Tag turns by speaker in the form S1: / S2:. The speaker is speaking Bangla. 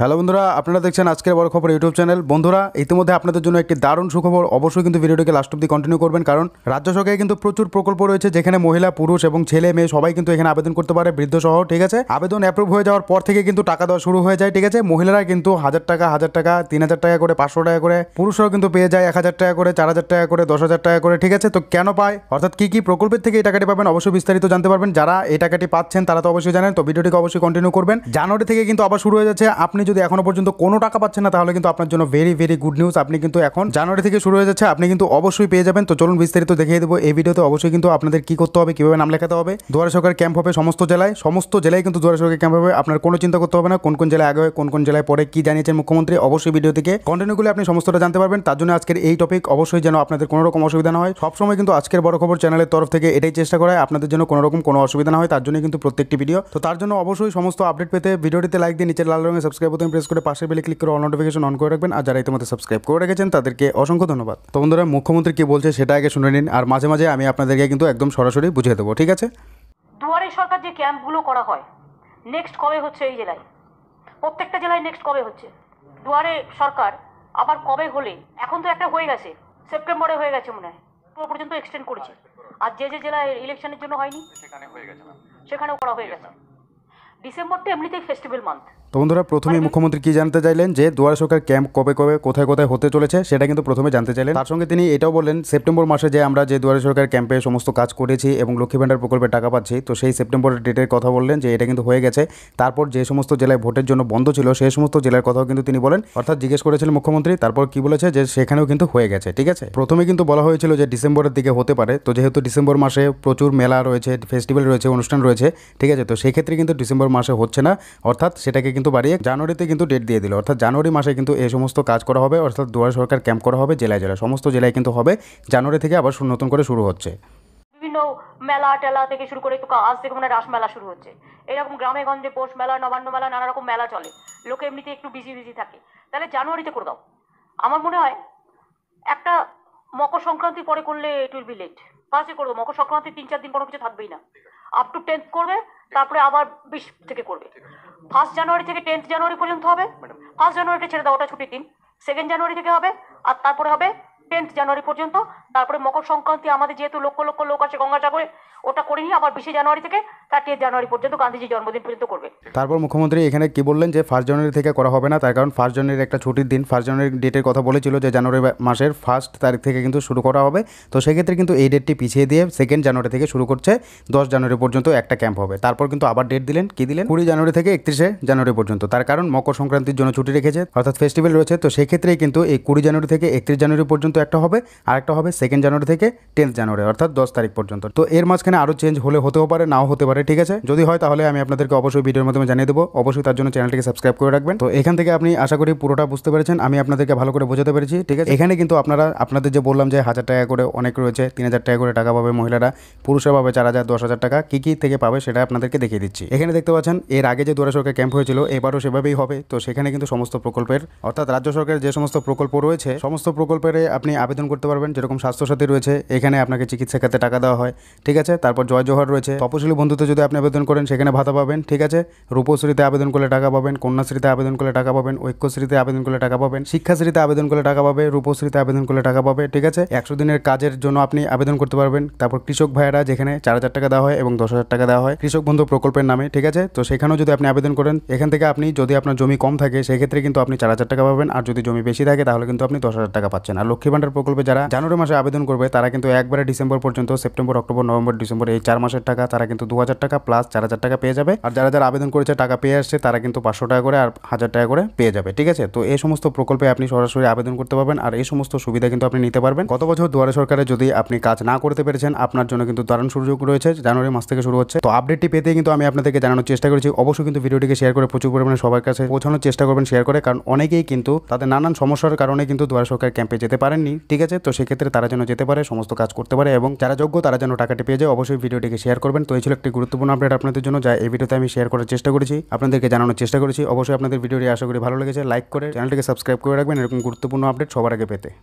S1: হ্যালো বন্ধুরা আপনারা দেখছেন আজকের বড় খবর ইউটিউব চ্যানেল বন্ধুরা ইতিমধ্যে আপনাদের জন্য একটি দারুণ সুখবর অবশ্যই কিন্তু ভিডিওটিকে লাস্ট অব্দি কন্টিনিউ করবেন কারণ রাজ্য সরকারে কিন্তু প্রচুর প্রকল্প রয়েছে যেখানে মহিলা পুরুষ এবং ছেলে মেয়ে সবাই কিন্তু এখানে আবেদন করতে পারে বৃদ্ধ সহ ঠিক আছে আবেদন অ্যাপ্রুভ হয়ে যাওয়ার পর থেকে কিন্তু টাকা দেওয়া শুরু হয়ে যায় ঠিক আছে মহিলারা কিন্তু হাজার টাকা হাজার টাকা তিন হাজার টাকা করে পাঁচশো টাকা করে পুরুষরাও কিন্তু পেয়ে যায় এক হাজার টাকা করে চার হাজার টাকা করে দশ হাজার টাকা করে ঠিক আছে তো কেন পায় অর্থাৎ কি কি প্রকল্পের থেকে এই টাকাটি পাবেন অবশ্যই বিস্তারিত জানতে পারবেন যারা এই টাকাটি পাচ্ছেন তারা তো অবশ্যই জানেন তো ভিডিওটিকে অবশ্যই কন্টিনিউ করবেন জানুয়ারি থেকে কিন্তু আবার শুরু হয়ে যাচ্ছে আপনি যদি এখনো পর্যন্ত কোনো টাকা পাচ্ছেন না তাহলে কিন্তু আপনার জন্য ভেরি ভেরি গুড নিউজ আপনি কিন্তু এখন জানুয়ারি থেকে শুরু হয়ে যাচ্ছে আপনি কিন্তু অবশ্যই পেয়ে যাবেন তো চলুন বিস্তারিত দেখিয়ে দেবো এই ভিডিওতে অবশ্যই কিন্তু আপনাদের কি করতে হবে কীভাবে নাম লেখাতে হবে দুয়ারা সরকার ক্যাম্প হবে সমস্ত জেলায় সমস্ত জেলায় কিন্তু দুয়ারা সরকার ক্যাম্প হবে আপনার কোনো চিন্তা করতে হবে না কোন কোন জেলায় আগে হয় কোন কোন জেলায় পরে কি জানিয়েছেন মুখ্যমন্ত্রী অবশ্যই ভিডিও থেকে কন্টিনিউগুলি আপনি সমস্তটা জানতে পারবেন তার জন্য আজকের এই টপিক অবশ্যই যেন আপনাদের কোনো রকম অসুবিধা না হয় সবসময় কিন্তু আজকের বড় খবর চ্যানেলের তরফ থেকে এটাই চেষ্টা করায় আপনাদের জন্য কোনো রকম কোনো অসুবিধা না হয় তার জন্য কিন্তু প্রত্যেকটি ভিডিও তো তার জন্য অবশ্যই সমস্ত আপডেট পেতে ভিডিওটিতে লাইক দিয়ে নিচের লাল রঙে সাবস্ক্রাইব বোতাম প্রেস করে পাশে বেলে ক্লিক করে অল নোটিফিকেশন অন করে রাখবেন আর যারা ইতিমধ্যে সাবস্ক্রাইব করে রেখেছেন তাদেরকে অসংখ্য ধন্যবাদ তো বন্ধুরা মুখ্যমন্ত্রী কী বলছে সেটা আগে শুনে নিন আর মাঝে মাঝে আমি আপনাদেরকে কিন্তু একদম সরাসরি বুঝিয়ে দেবো ঠিক আছে
S2: দুয়ারে সরকার যে ক্যাম্পগুলো করা হয় নেক্সট কবে হচ্ছে এই জেলায় প্রত্যেকটা জেলায় নেক্সট কবে হচ্ছে দুয়ারে সরকার আবার কবে হলে এখন তো একটা হয়ে গেছে সেপ্টেম্বরে হয়ে গেছে মনে হয় পর্যন্ত এক্সটেন্ড করেছে আর যে যে জেলায় ইলেকশনের জন্য হয়নি সেখানে হয়ে গেছে সেখানেও করা হয়ে গেছে ডিসেম্বরটা এমনিতেই ফেস্টিভ্যাল মান্থ
S1: তো বন্ধুরা প্রথমে মুখ্যমন্ত্রী কি জানতে চাইলেন যে দুয়ার সরকার ক্যাম্প কবে কবে কোথায় কোথায় হতে চলেছে সেটা কিন্তু প্রথমে জানতে চাইলেন তার সঙ্গে তিনি এটাও বললেন সেপ্টেম্বর মাসে যে আমরা যে দুয়ার সরকার ক্যাম্পে সমস্ত কাজ করেছি এবং লক্ষ্মী ভাণ্ডার প্রকল্পে টাকা পাচ্ছি তো সেই সেপ্টেম্বরের ডেটের কথা বললেন যে এটা কিন্তু হয়ে গেছে তারপর যে সমস্ত জেলায় ভোটের জন্য বন্ধ ছিল সেই সমস্ত জেলার কথাও কিন্তু তিনি বলেন অর্থাৎ জিজ্ঞেস করেছিলেন মুখ্যমন্ত্রী তারপর কি বলেছে যে সেখানেও কিন্তু হয়ে গেছে ঠিক আছে প্রথমে কিন্তু বলা হয়েছিল যে ডিসেম্বরের দিকে হতে পারে তো যেহেতু ডিসেম্বর মাসে প্রচুর মেলা রয়েছে ফেস্টিভ্যাল রয়েছে অনুষ্ঠান রয়েছে ঠিক আছে তো সেক্ষেত্রে কিন্তু ডিসেম্বর মাসে হচ্ছে না অর্থাৎ সেটাকে কিন্তু বাড়িয়ে জানুয়ারিতে কিন্তু ডেট দিয়ে দিল অর্থাৎ জানুয়ারি মাসে কিন্তু এই সমস্ত কাজ করা হবে অর্থাৎ দুয়ার সরকার ক্যাম্প করা হবে জেলায় জেলায় সমস্ত জেলায় কিন্তু হবে জানুয়ারি থেকে আবার নতুন করে শুরু হচ্ছে
S2: বিভিন্ন মেলা টেলা থেকে শুরু করে আজ থেকে মনে রাস মেলা শুরু হচ্ছে এরকম গ্রামে গঞ্জে পৌষ মেলা নবান্ন মেলা নানা রকম মেলা চলে লোকে এমনিতে একটু বিজি বিজি থাকে তাহলে জানুয়ারিতে করে দাও আমার মনে হয় একটা মকর সংক্রান্তি পরে করলে ইট উইল বি লেট ফার্স্টে করবো মকর সংক্রান্তি তিন চার দিন কোনো কিছু থাকবেই না আপ টু টেন্থ করবে তারপরে আবার বিশ থেকে করবে ফার্স্ট জানুয়ারি থেকে টেন্থ জানুয়ারি পর্যন্ত হবে ফার্স্ট জানুয়ারিতে ছেড়ে দাও ওটা ছুটির দিন সেকেন্ড জানুয়ারি থেকে হবে আর তারপরে হবে টেন্থ জানুয়ারি পর্যন্ত তারপরে মকর সংক্রান্তি আমাদের যেহেতু লক্ষ লক্ষ লোক গঙ্গা সাগরে ওটা করে নিয়ে আবার বিশে জানুয়ারি থেকে থার্টি জানুয়ারি পর্যন্ত গান্ধীজির জন্মদিন পর্যন্ত করবে
S1: তারপর মুখ্যমন্ত্রী এখানে কি বললেন যে ফার্স্ট জানুয়ারি থেকে করা হবে না তার কারণ ফার্স্ট জানুয়ারির একটা ছুটির দিন ফার্স্ট জানুয়ারি ডেটের কথা বলেছিল যে জানুয়ারি মাসের ফার্স্ট তারিখ থেকে কিন্তু শুরু করা হবে তো সেক্ষেত্রে কিন্তু এই ডেটটি পিছিয়ে দিয়ে সেকেন্ড জানুয়ারি থেকে শুরু করছে দশ জানুয়ারি পর্যন্ত একটা ক্যাম্প হবে তারপর কিন্তু আবার ডেট দিলেন কি দিলেন কুড়ি জানুয়ারি থেকে একত্রিশে জানুয়ারি পর্যন্ত তার কারণ মকর সংক্রান্তির জন্য ছুটি রেখেছে অর্থাৎ ফেস্টিভ্যাল রয়েছে তো সেক্ষেত্রেই কিন্তু এই কুড়ি জানুয়ারি থেকে একত্রিশ জানুয়ারি পর্যন্ত একটা হবে আর একটা হবে সেকেন্ড জানুয়ারি থেকে টেন্থ জানুয়ারি অর্থাৎ দশ তারিখ পর্যন্ত তো এর মাঝখানে আরও চেঞ্জ হলে হতেও পারে নাও হতে পারে ঠিক আছে যদি হয় তাহলে আমি আপনাদেরকে অবশ্যই ভিডিওর মাধ্যমে জানিয়ে দেবো অবশ্যই তার জন্য চ্যানেলটিকে সাবস্ক্রাইব করে রাখবেন তো এখান থেকে আপনি আশা করি পুরোটা বুঝতে পেরেছেন আমি আপনাদেরকে ভালো করে বোঝাতে পেরেছি ঠিক আছে এখানে কিন্তু আপনারা আপনাদের যে বললাম যে হাজার টাকা করে অনেক রয়েছে তিন হাজার টাকা করে টাকা পাবে মহিলারা পুরুষের পাবে চার হাজার দশ হাজার টাকা কী কী থেকে পাবে সেটা আপনাদেরকে দেখিয়ে দিচ্ছি এখানে দেখতে পাচ্ছেন এর আগে যে দুরা সরকার ক্যাম্প হয়েছিল এবারও সেভাবেই হবে তো সেখানে কিন্তু সমস্ত প্রকল্পের অর্থাৎ রাজ্য সরকারের যে সমস্ত প্রকল্প রয়েছে সমস্ত প্রকল্পের আপনি আপনি আবেদন করতে পারবেন যেরকম স্বাস্থ্যসাথী রয়েছে এখানে আপনাকে চিকিৎসা খাতে টাকা দেওয়া হয় ঠিক আছে তারপর জয় জোহর রয়েছে তপশিলি বন্ধুতে যদি আপনি আবেদন করেন সেখানে ভাতা পাবেন ঠিক আছে রূপশ্রীতে আবেদন করলে টাকা পাবেন কন্যাশ্রীতে আবেদন করলে টাকা পাবেন ঐক্যশ্রীতে আবেদন করলে টাকা পাবেন শিক্ষাশ্রীতে আবেদন করলে টাকা পাবে রূপশ্রীতে আবেদন করলে টাকা পাবে ঠিক আছে একশো দিনের কাজের জন্য আপনি আবেদন করতে পারবেন তারপর কৃষক ভাইয়েরা যেখানে চার হাজার টাকা দেওয়া হয় এবং দশ হাজার টাকা দেওয়া হয় কৃষক বন্ধু প্রকল্পের নামে ঠিক আছে তো সেখানেও যদি আপনি আবেদন করেন এখান থেকে আপনি যদি আপনার জমি কম থাকে সেক্ষেত্রে কিন্তু আপনি চার হাজার টাকা পাবেন আর যদি জমি বেশি থাকে তাহলে কিন্তু আপনি দশ হাজার টাকা পাচ্ছেন আর লক্ষ্মী ভান্ডার প্রকল্পে যারা জানুয়ারি মাসে আবেদন করবে তারা কিন্তু একবারে ডিসেম্বর পর্যন্ত সেপ্টেম্বর অক্টোবর নভেম্বর ডিসেম্বর এই চার মাসের টাকা তারা কিন্তু দু টাকা প্লাস চার টাকা পেয়ে যাবে আর যারা যারা আবেদন করেছে টাকা পেয়ে আসছে তারা কিন্তু পাঁচশো টাকা করে আর হাজার টাকা করে পেয়ে যাবে ঠিক আছে তো এই সমস্ত প্রকল্পে আপনি সরাসরি আবেদন করতে পারবেন আর এই সমস্ত সুবিধা কিন্তু আপনি নিতে পারবেন গত বছর দুয়ারে সরকারে যদি আপনি কাজ না করতে পেরেছেন আপনার জন্য কিন্তু দারুণ সুযোগ রয়েছে জানুয়ারি মাস থেকে শুরু হচ্ছে তো আপডেটটি পেতে কিন্তু আমি আপনাদেরকে জানানোর চেষ্টা করেছি অবশ্যই কিন্তু ভিডিওটিকে শেয়ার করে প্রচুর পরিমাণে সবার কাছে পৌঁছানোর চেষ্টা করবেন শেয়ার করে কারণ অনেকেই কিন্তু তাদের নানান সমস্যার কারণে কিন্তু দুয়ারে সরকার ক্যাম্পে যেতে পারেন হয়নি ঠিক আছে তো সেক্ষেত্রে তারা যেন যেতে পারে সমস্ত কাজ করতে পারে এবং যারা যোগ্য তারা যেন টাকাটি পেয়ে যায় অবশ্যই ভিডিওটিকে শেয়ার করবেন তো এই ছিল একটি গুরুত্বপূর্ণ আপডেট আপনাদের জন্য যা এই ভিডিওতে আমি শেয়ার করার চেষ্টা করেছি আপনাদেরকে জানানোর চেষ্টা করেছি অবশ্যই আপনাদের ভিডিওটি আশা করি ভালো লেগেছে লাইক করে চ্যানেলটিকে সাবস্ক্রাইব করে রাখবেন এরকম গুরুত্বপূর্ণ আপডেট সবার আগে পেতে